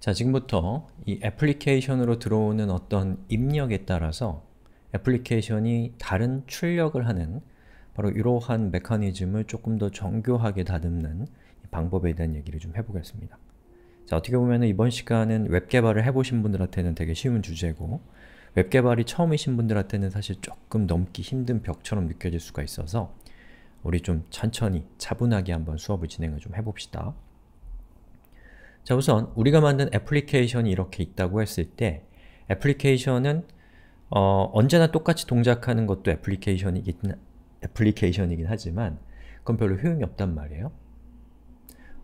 자, 지금부터 이 애플리케이션으로 들어오는 어떤 입력에 따라서 애플리케이션이 다른 출력을 하는 바로 이러한 메커니즘을 조금 더 정교하게 다듬는 방법에 대한 얘기를 좀 해보겠습니다. 자, 어떻게 보면 이번 시간은 웹 개발을 해보신 분들한테는 되게 쉬운 주제고 웹 개발이 처음이신 분들한테는 사실 조금 넘기 힘든 벽처럼 느껴질 수가 있어서 우리 좀 천천히 차분하게 한번 수업을 진행을 좀 해봅시다. 자 우선 우리가 만든 애플리케이션이 이렇게 있다고 했을 때 애플리케이션은 어, 언제나 똑같이 동작하는 것도 애플리케이션이긴, 애플리케이션이긴 하지만 그건 별로 효용이 없단 말이에요.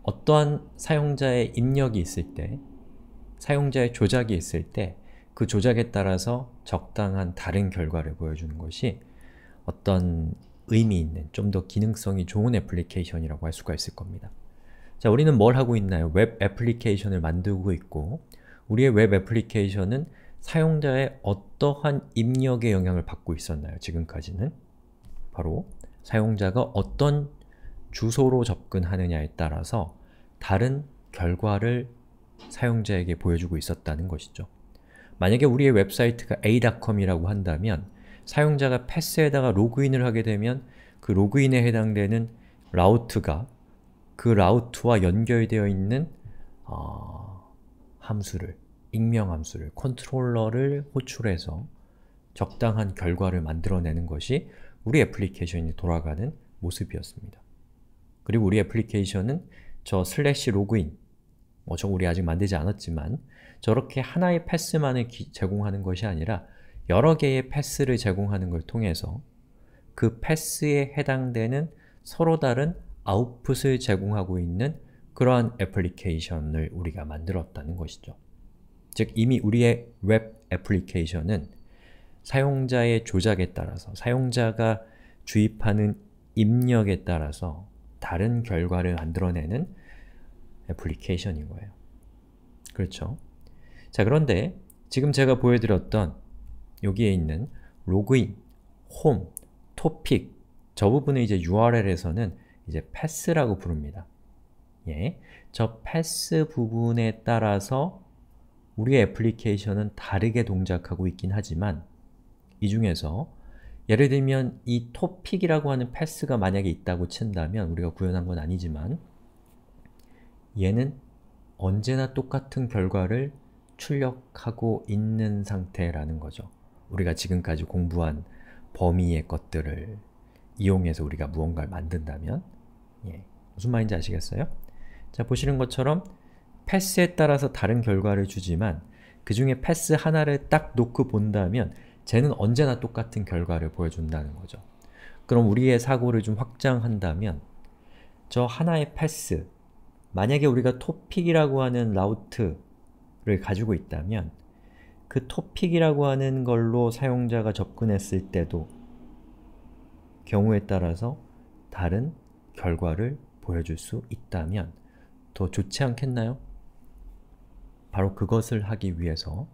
어떠한 사용자의 입력이 있을 때 사용자의 조작이 있을 때 그 조작에 따라서 적당한 다른 결과를 보여주는 것이 어떤 의미 있는, 좀 더 기능성이 좋은 애플리케이션이라고 할 수가 있을 겁니다. 자, 우리는 뭘 하고 있나요? 웹 애플리케이션을 만들고 있고 우리의 웹 애플리케이션은 사용자의 어떠한 입력에 영향을 받고 있었나요? 지금까지는 바로 사용자가 어떤 주소로 접근하느냐에 따라서 다른 결과를 사용자에게 보여주고 있었다는 것이죠. 만약에 우리의 웹사이트가 a.com이라고 한다면 사용자가 패스에다가 로그인을 하게 되면 그 로그인에 해당되는 라우트가 그 라우트와 연결되어 있는 어, 함수를, 익명 함수를, 컨트롤러를 호출해서 적당한 결과를 만들어내는 것이 우리 애플리케이션이 돌아가는 모습이었습니다. 그리고 우리 애플리케이션은 저 슬래시 로그인 뭐저 우리 아직 만들지 않았지만 저렇게 하나의 패스만을 기, 제공하는 것이 아니라 여러 개의 패스를 제공하는 걸 통해서 그 패스에 해당되는 서로 다른 아웃풋을 제공하고 있는 그러한 애플리케이션을 우리가 만들었다는 것이죠. 즉, 이미 우리의 웹 애플리케이션은 사용자의 조작에 따라서 사용자가 주입하는 입력에 따라서 다른 결과를 만들어내는 애플리케이션인 거예요. 그렇죠? 자, 그런데 지금 제가 보여드렸던 여기에 있는 로그인, 홈, 토픽 저 부분의 이제 URL에서는 이제 pass라고 부릅니다. 예, 저 pass 부분에 따라서 우리 애플리케이션은 다르게 동작하고 있긴 하지만 이 중에서 예를 들면 이 topic이라고 하는 패스가 만약에 있다고 친다면 우리가 구현한 건 아니지만 얘는 언제나 똑같은 결과를 출력하고 있는 상태라는 거죠. 우리가 지금까지 공부한 범위의 것들을 이용해서 우리가 무언가를 만든다면 예, 무슨 말인지 아시겠어요? 자, 보시는 것처럼 패스에 따라서 다른 결과를 주지만 그 중에 패스 하나를 딱 놓고 본다면 쟤는 언제나 똑같은 결과를 보여준다는 거죠. 그럼 우리의 사고를 좀 확장한다면 저 하나의 패스, 만약에 우리가 토픽이라고 하는 라우트를 가지고 있다면 그 토픽이라고 하는 걸로 사용자가 접근했을 때도 경우에 따라서 다른 결과를 보여줄 수 있다면 더 좋지 않겠나요? 바로 그것을 하기 위해서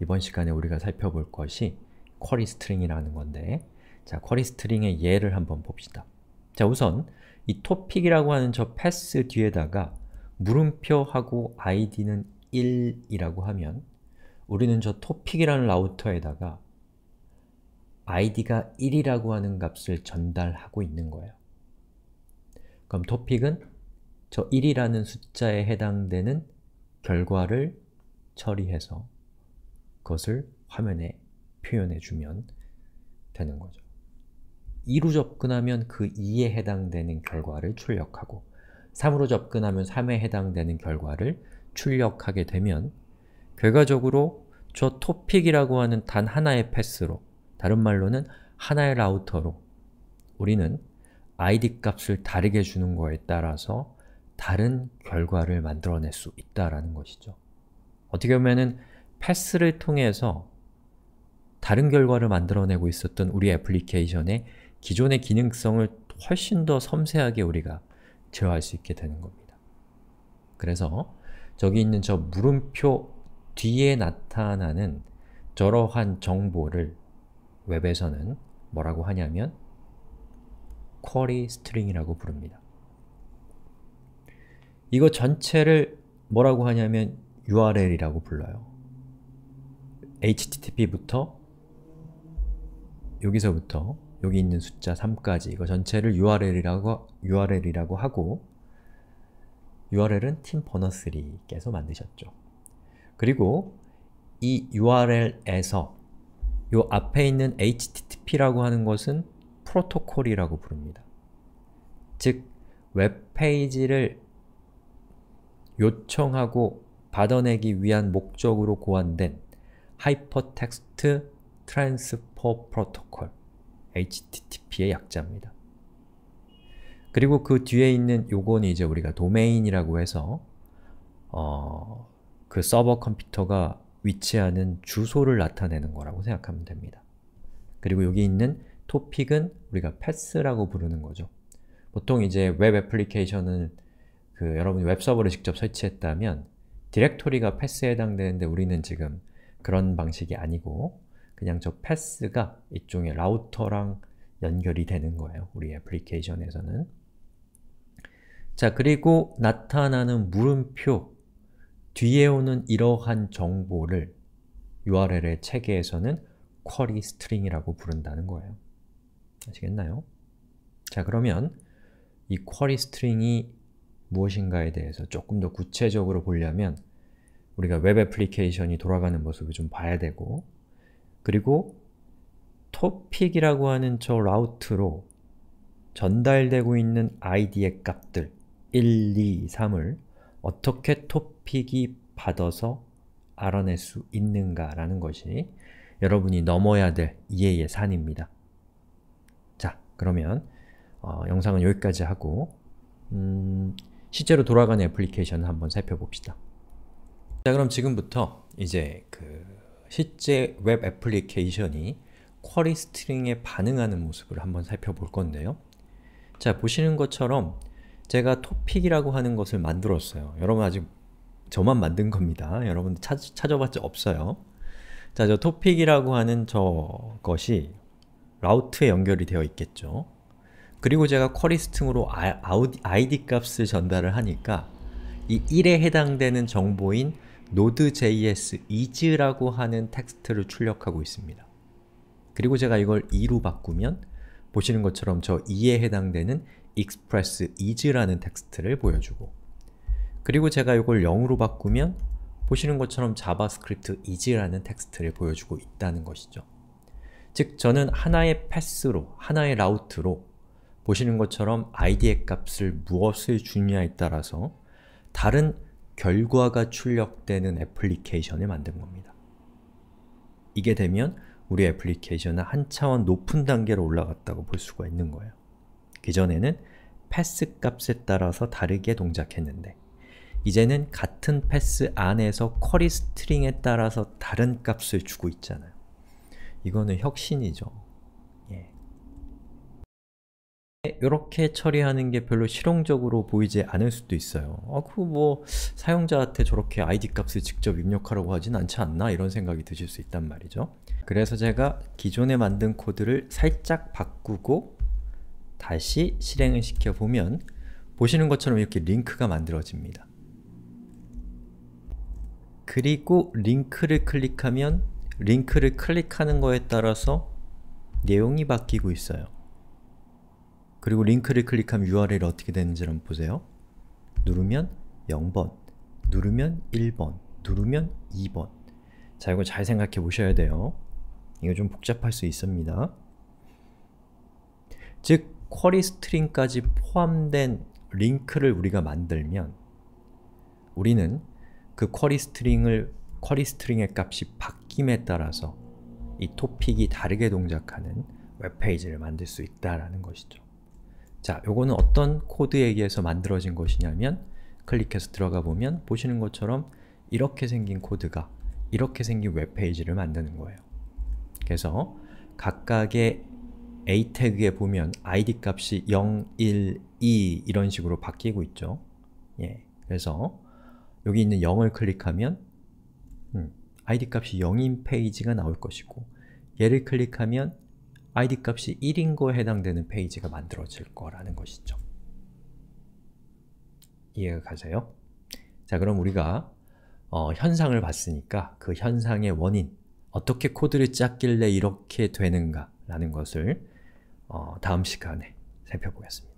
이번 시간에 우리가 살펴볼 것이 쿼리 스트링이라는 건데 자, 쿼리 스트링의 예를 한번 봅시다. 자, 우선 이 topic이라고 하는 저 패스 뒤에다가 물음표하고 id는 1이라고 하면 우리는 저 topic이라는 라우터에다가 id가 1이라고 하는 값을 전달하고 있는 거예요. 그럼 topic은 저 1이라는 숫자에 해당되는 결과를 처리해서 그것을 화면에 표현해주면 되는 거죠. 2로 접근하면 그 2에 해당되는 결과를 출력하고 3으로 접근하면 3에 해당되는 결과를 출력하게 되면 결과적으로 저 topic이라고 하는 단 하나의 패스로 다른 말로는 하나의 라우터로 우리는 id 값을 다르게 주는 거에 따라서 다른 결과를 만들어낼 수 있다라는 것이죠. 어떻게 보면은 패스를 통해서 다른 결과를 만들어내고 있었던 우리 애플리케이션의 기존의 기능성을 훨씬 더 섬세하게 우리가 제어할 수 있게 되는 겁니다. 그래서 저기 있는 저 물음표 뒤에 나타나는 저러한 정보를 웹에서는 뭐라고 하냐면 query string이라고 부릅니다. 이거 전체를 뭐라고 하냐면 URL이라고 불러요. HTTP부터 여기서부터 여기 있는 숫자 3까지 이거 전체를 URL이라고, URL이라고 하고 URL은 팀 버너3께서 만드셨죠. 그리고 이 URL에서 요 앞에 있는 http라고 하는 것은 프로토콜이라고 부릅니다. 즉, 웹페이지를 요청하고 받아내기 위한 목적으로 고안된 하이퍼텍스트 트랜스퍼 프로토콜 HTTP의 약자입니다. 그리고 그 뒤에 있는 요건 이제 우리가 도메인이라고 해서 어, 그 서버 컴퓨터가 위치하는 주소를 나타내는 거라고 생각하면 됩니다. 그리고 여기 있는 토픽은 우리가 패스라고 부르는 거죠. 보통 이제 웹 애플리케이션은 그 여러분이 웹서버를 직접 설치했다면 디렉토리가 패스에 해당되는데 우리는 지금 그런 방식이 아니고 그냥 저 패스가 이쪽에 라우터랑 연결이 되는 거예요. 우리 애플리케이션에서는. 자, 그리고 나타나는 물음표 뒤에 오는 이러한 정보를 URL의 체계에서는 query s t r i n g 이라고 부른다는 거예요. 아시겠나요? 자 그러면 이 t r i n g 이 무엇인가에 대해서 조금 더 구체적으로 보려면 우리가 웹 애플리케이션이 돌아가는 모습을 좀 봐야 되고 그리고 t o p i c 이라고 하는 저 라우트로 전달되고 있는 id의 값들 1, 2, 3을 어떻게 토픽이 받아서 알아낼 수 있는가라는 것이 여러분이 넘어야 될 이해의 산입니다. 자, 그러면 어, 영상은 여기까지 하고 음, 실제로 돌아가는 애플리케이션을 한번 살펴봅시다. 자, 그럼 지금부터 이제 그 실제 웹 애플리케이션이 쿼리 스트링에 반응하는 모습을 한번 살펴볼 건데요. 자, 보시는 것처럼 제가 토픽이라고 하는 것을 만들었어요. 여러분 아직 저만 만든 겁니다. 여러분 찾, 찾아봤지 없어요. 자, 저 토픽이라고 하는 저 것이 라우트에 연결이 되어 있겠죠. 그리고 제가 쿼리 스팅으로 아, 이디 값을 전달을 하니까 이 1에 해당되는 정보인 node.js is라고 하는 텍스트를 출력하고 있습니다. 그리고 제가 이걸 2로 바꾸면 보시는 것처럼 저 2에 해당되는 express is라는 텍스트를 보여주고 그리고 제가 이걸 0으로 바꾸면 보시는 것처럼 j 자바스크립트 is라는 텍스트를 보여주고 있다는 것이죠. 즉, 저는 하나의 패스로, 하나의 라우트로 보시는 것처럼 id의 값을 무엇을 주냐에 따라서 다른 결과가 출력되는 애플리케이션을 만든 겁니다. 이게 되면 우리 애플리케이션은 한 차원 높은 단계로 올라갔다고 볼 수가 있는 거예요. 그전에는 패스 값에 따라서 다르게 동작했는데 이제는 같은 패스 안에서 쿼리 스트링에 따라서 다른 값을 주고 있잖아요. 이거는 혁신이죠. 예. 이렇게 처리하는 게 별로 실용적으로 보이지 않을 수도 있어요. 아, 어, 그뭐 사용자한테 저렇게 id 값을 직접 입력하라고 하진 않지 않나? 이런 생각이 드실 수 있단 말이죠. 그래서 제가 기존에 만든 코드를 살짝 바꾸고 다시 실행을 시켜보면 보시는 것처럼 이렇게 링크가 만들어집니다. 그리고 링크를 클릭하면 링크를 클릭하는 거에 따라서 내용이 바뀌고 있어요. 그리고 링크를 클릭하면 URL이 어떻게 되는지 한번 보세요. 누르면 0번, 누르면 1번, 누르면 2번 자, 이거 잘 생각해 보셔야 돼요. 이거 좀 복잡할 수 있습니다. 즉, 쿼리 스트링까지 포함된 링크를 우리가 만들면 우리는 그 쿼리 스트링을 쿼리 스트링의 값이 바뀜에 따라서 이 토픽이 다르게 동작하는 웹페이지를 만들 수 있다라는 것이죠. 자, 요거는 어떤 코드에 의해서 만들어진 것이냐면 클릭해서 들어가 보면 보시는 것처럼 이렇게 생긴 코드가 이렇게 생긴 웹페이지를 만드는 거예요. 그래서 각각의 a 태그에 보면 id 값이 0, 1, 2 이런 식으로 바뀌고 있죠. 예, 그래서 여기 있는 0을 클릭하면 음, id 값이 0인 페이지가 나올 것이고 얘를 클릭하면 id 값이 1인 거에 해당되는 페이지가 만들어질 거라는 것이죠. 이해가 가세요? 자, 그럼 우리가 어, 현상을 봤으니까 그 현상의 원인, 어떻게 코드를 짰길래 이렇게 되는가 라는 것을 어, 다음 시간에 살펴보겠습니다.